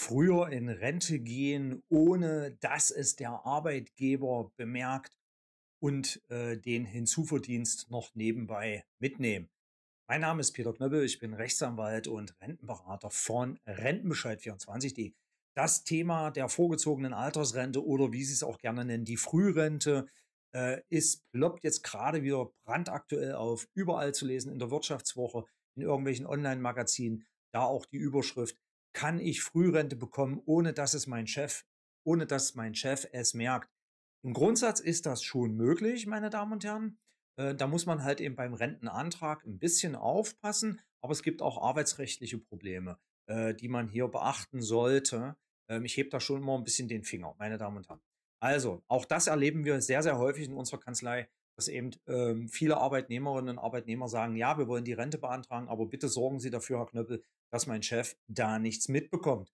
früher in Rente gehen, ohne dass es der Arbeitgeber bemerkt und äh, den Hinzuverdienst noch nebenbei mitnehmen. Mein Name ist Peter Knöppel, ich bin Rechtsanwalt und Rentenberater von Rentenbescheid24.de. Das Thema der vorgezogenen Altersrente oder wie Sie es auch gerne nennen, die Frührente, äh, ist, ploppt jetzt gerade wieder brandaktuell auf, überall zu lesen in der Wirtschaftswoche, in irgendwelchen Online-Magazinen, da auch die Überschrift, kann ich Frührente bekommen, ohne dass es mein Chef, ohne dass mein Chef es merkt. Im Grundsatz ist das schon möglich, meine Damen und Herren. Äh, da muss man halt eben beim Rentenantrag ein bisschen aufpassen, aber es gibt auch arbeitsrechtliche Probleme, äh, die man hier beachten sollte. Ähm, ich heb da schon immer ein bisschen den Finger, meine Damen und Herren. Also, auch das erleben wir sehr, sehr häufig in unserer Kanzlei, dass eben ähm, viele Arbeitnehmerinnen und Arbeitnehmer sagen, ja, wir wollen die Rente beantragen, aber bitte sorgen Sie dafür, Herr Knöppel, dass mein Chef da nichts mitbekommt.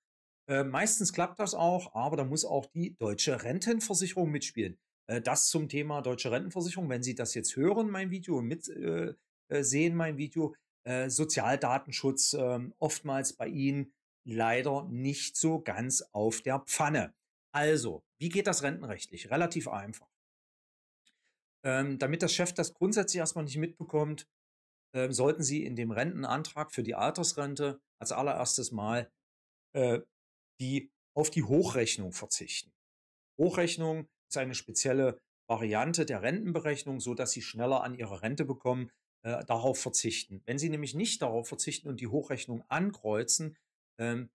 Äh, meistens klappt das auch, aber da muss auch die deutsche Rentenversicherung mitspielen. Äh, das zum Thema deutsche Rentenversicherung. Wenn Sie das jetzt hören, mein Video, und mitsehen, äh, äh, sehen, mein Video, äh, Sozialdatenschutz ähm, oftmals bei Ihnen leider nicht so ganz auf der Pfanne. Also, wie geht das rentenrechtlich? Relativ einfach. Ähm, damit das Chef das grundsätzlich erstmal nicht mitbekommt, ähm, sollten Sie in dem Rentenantrag für die Altersrente als allererstes mal äh, die, auf die Hochrechnung verzichten. Hochrechnung ist eine spezielle Variante der Rentenberechnung, so dass Sie schneller an Ihre Rente bekommen, äh, darauf verzichten. Wenn Sie nämlich nicht darauf verzichten und die Hochrechnung ankreuzen, ähm,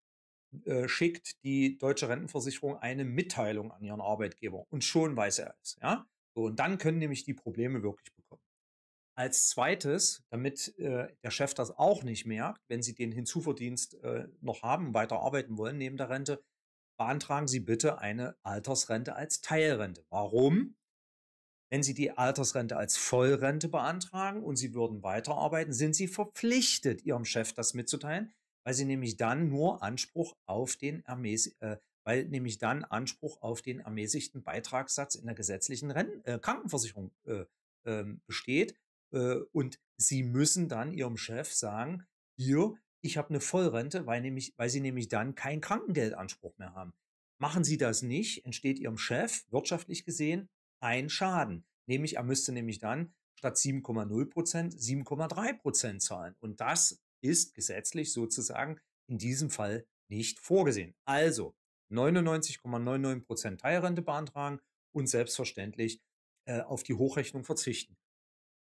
äh, schickt die deutsche Rentenversicherung eine Mitteilung an ihren Arbeitgeber und schon weiß er es. Ja? So, und dann können nämlich die Probleme wirklich bekommen. Als zweites, damit äh, der Chef das auch nicht merkt, wenn Sie den Hinzuverdienst äh, noch haben, weiter arbeiten wollen neben der Rente, beantragen Sie bitte eine Altersrente als Teilrente. Warum? Wenn Sie die Altersrente als Vollrente beantragen und Sie würden weiterarbeiten, sind Sie verpflichtet, Ihrem Chef das mitzuteilen, weil Sie nämlich dann nur Anspruch auf den ermäß äh, weil nämlich dann Anspruch auf den ermäßigten Beitragssatz in der gesetzlichen Renten äh, Krankenversicherung äh, ähm, besteht, äh, und sie müssen dann ihrem Chef sagen, hier, ich habe eine Vollrente, weil, nämlich, weil sie nämlich dann keinen Krankengeldanspruch mehr haben. Machen sie das nicht, entsteht ihrem Chef wirtschaftlich gesehen ein Schaden. Nämlich, er müsste nämlich dann statt 7,0 Prozent 7,3 Prozent zahlen. Und das ist gesetzlich sozusagen in diesem Fall nicht vorgesehen. Also 99,99 Prozent ,99 Teilrente beantragen und selbstverständlich äh, auf die Hochrechnung verzichten.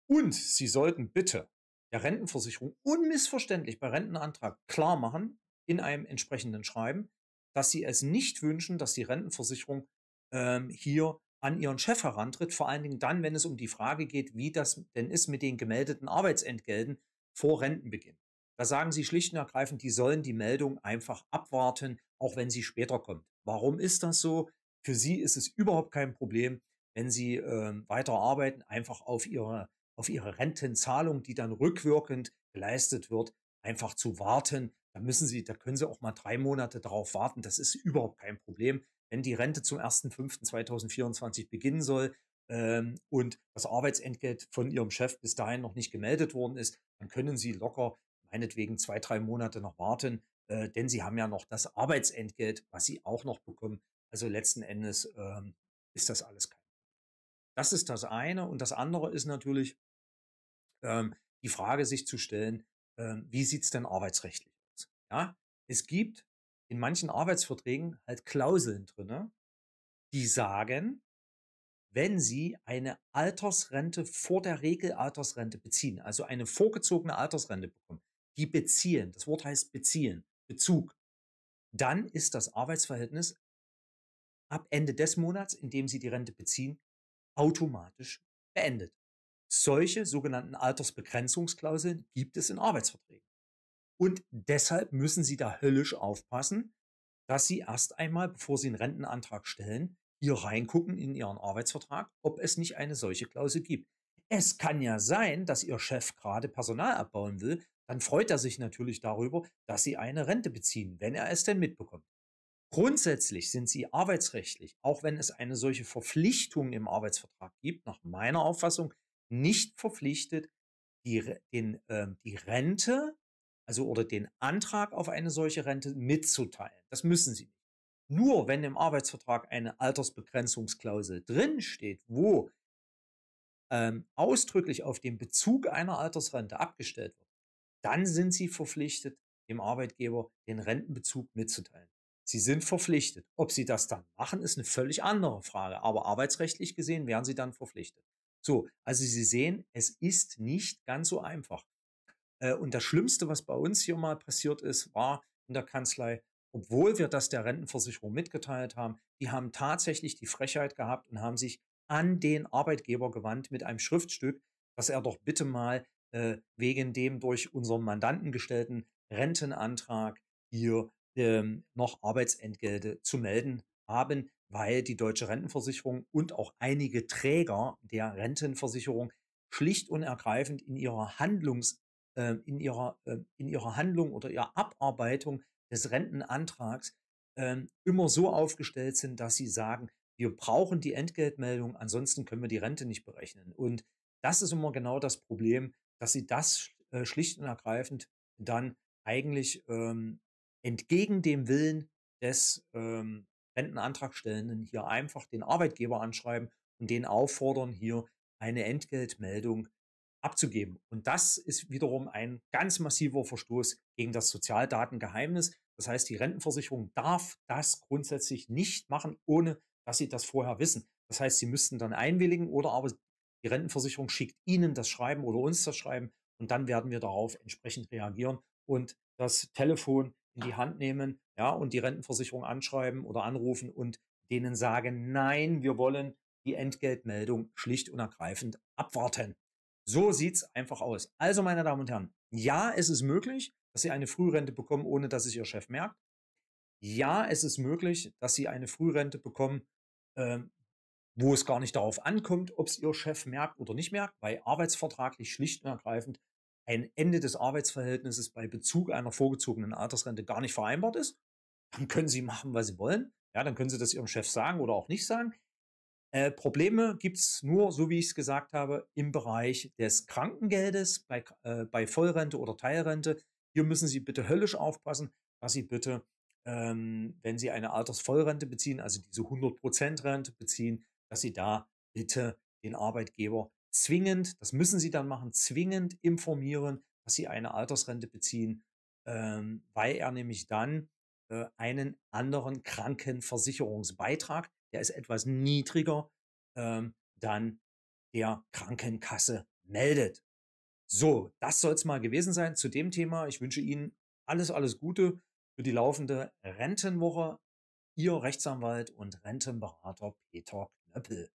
Und Sie sollten bitte der Rentenversicherung unmissverständlich bei Rentenantrag klar machen, in einem entsprechenden Schreiben, dass Sie es nicht wünschen, dass die Rentenversicherung ähm, hier an ihren Chef herantritt, vor allen Dingen dann, wenn es um die Frage geht, wie das denn ist mit den gemeldeten Arbeitsentgelten vor Rentenbeginn. Da sagen sie schlicht und ergreifend, die sollen die Meldung einfach abwarten, auch wenn sie später kommt. Warum ist das so? Für sie ist es überhaupt kein Problem, wenn sie äh, weiter arbeiten, einfach auf ihre auf ihre Rentenzahlung, die dann rückwirkend geleistet wird, einfach zu warten. Da müssen sie, da können sie auch mal drei Monate darauf warten. Das ist überhaupt kein Problem. Wenn die Rente zum 1.5.2024 beginnen soll ähm, und das Arbeitsentgelt von ihrem Chef bis dahin noch nicht gemeldet worden ist, dann können sie locker meinetwegen zwei, drei Monate noch warten, äh, denn sie haben ja noch das Arbeitsentgelt, was sie auch noch bekommen. Also letzten Endes ähm, ist das alles kein. Problem. Das ist das eine. Und das andere ist natürlich, ähm, die Frage sich zu stellen, ähm, wie es denn arbeitsrechtlich aus? Ja, es gibt in manchen Arbeitsverträgen halt Klauseln drin, die sagen, wenn Sie eine Altersrente vor der Regelaltersrente beziehen, also eine vorgezogene Altersrente bekommen, die beziehen, das Wort heißt beziehen, Bezug, dann ist das Arbeitsverhältnis ab Ende des Monats, in dem Sie die Rente beziehen, automatisch beendet. Solche sogenannten Altersbegrenzungsklauseln gibt es in Arbeitsverträgen. Und deshalb müssen Sie da höllisch aufpassen, dass Sie erst einmal, bevor Sie einen Rentenantrag stellen, hier reingucken in Ihren Arbeitsvertrag, ob es nicht eine solche Klausel gibt. Es kann ja sein, dass Ihr Chef gerade Personal abbauen will, dann freut er sich natürlich darüber, dass Sie eine Rente beziehen, wenn er es denn mitbekommt. Grundsätzlich sind sie arbeitsrechtlich, auch wenn es eine solche Verpflichtung im Arbeitsvertrag gibt, nach meiner Auffassung nicht verpflichtet, die, den, äh, die Rente, also oder den Antrag auf eine solche Rente mitzuteilen. Das müssen sie nicht. Nur wenn im Arbeitsvertrag eine Altersbegrenzungsklausel drinsteht, wo ähm, ausdrücklich auf den Bezug einer Altersrente abgestellt wird, dann sind sie verpflichtet, dem Arbeitgeber den Rentenbezug mitzuteilen. Sie sind verpflichtet. Ob sie das dann machen, ist eine völlig andere Frage. Aber arbeitsrechtlich gesehen wären sie dann verpflichtet. So, also Sie sehen, es ist nicht ganz so einfach. Äh, und das Schlimmste, was bei uns hier mal passiert ist, war in der Kanzlei, obwohl wir das der Rentenversicherung mitgeteilt haben, die haben tatsächlich die Frechheit gehabt und haben sich an den Arbeitgeber gewandt mit einem Schriftstück, dass er doch bitte mal äh, wegen dem durch unseren Mandanten gestellten Rentenantrag hier ähm, noch Arbeitsentgelte zu melden haben weil die deutsche Rentenversicherung und auch einige Träger der Rentenversicherung schlicht und ergreifend in ihrer Handlungs, äh, in ihrer, äh, in ihrer Handlung oder ihrer Abarbeitung des Rentenantrags äh, immer so aufgestellt sind, dass sie sagen, wir brauchen die Entgeltmeldung, ansonsten können wir die Rente nicht berechnen. Und das ist immer genau das Problem, dass sie das äh, schlicht und ergreifend dann eigentlich ähm, entgegen dem Willen des ähm, Rentenantragstellenden hier einfach den Arbeitgeber anschreiben und den auffordern, hier eine Entgeltmeldung abzugeben. Und das ist wiederum ein ganz massiver Verstoß gegen das Sozialdatengeheimnis. Das heißt, die Rentenversicherung darf das grundsätzlich nicht machen, ohne dass sie das vorher wissen. Das heißt, sie müssten dann einwilligen oder aber die Rentenversicherung schickt Ihnen das Schreiben oder uns das Schreiben und dann werden wir darauf entsprechend reagieren und das Telefon in die Hand nehmen, ja, und die Rentenversicherung anschreiben oder anrufen und denen sagen, nein, wir wollen die Entgeltmeldung schlicht und ergreifend abwarten. So sieht's einfach aus. Also, meine Damen und Herren, ja, es ist möglich, dass Sie eine Frührente bekommen, ohne dass es Ihr Chef merkt. Ja, es ist möglich, dass Sie eine Frührente bekommen, ähm, wo es gar nicht darauf ankommt, ob es Ihr Chef merkt oder nicht merkt, weil arbeitsvertraglich schlicht und ergreifend ein Ende des Arbeitsverhältnisses bei Bezug einer vorgezogenen Altersrente gar nicht vereinbart ist, dann können Sie machen, was Sie wollen. Ja, dann können Sie das Ihrem Chef sagen oder auch nicht sagen. Äh, Probleme es nur, so wie ich es gesagt habe, im Bereich des Krankengeldes, bei, äh, bei Vollrente oder Teilrente. Hier müssen Sie bitte höllisch aufpassen, dass Sie bitte, ähm, wenn Sie eine Altersvollrente beziehen, also diese 100%-Rente beziehen, dass Sie da bitte den Arbeitgeber zwingend, das müssen sie dann machen, zwingend informieren, dass sie eine Altersrente beziehen, ähm, weil er nämlich dann äh, einen anderen Krankenversicherungsbeitrag, der ist etwas niedriger, ähm, dann der Krankenkasse meldet. So, das soll es mal gewesen sein zu dem Thema. Ich wünsche Ihnen alles, alles Gute für die laufende Rentenwoche. Ihr Rechtsanwalt und Rentenberater Peter Knöppel.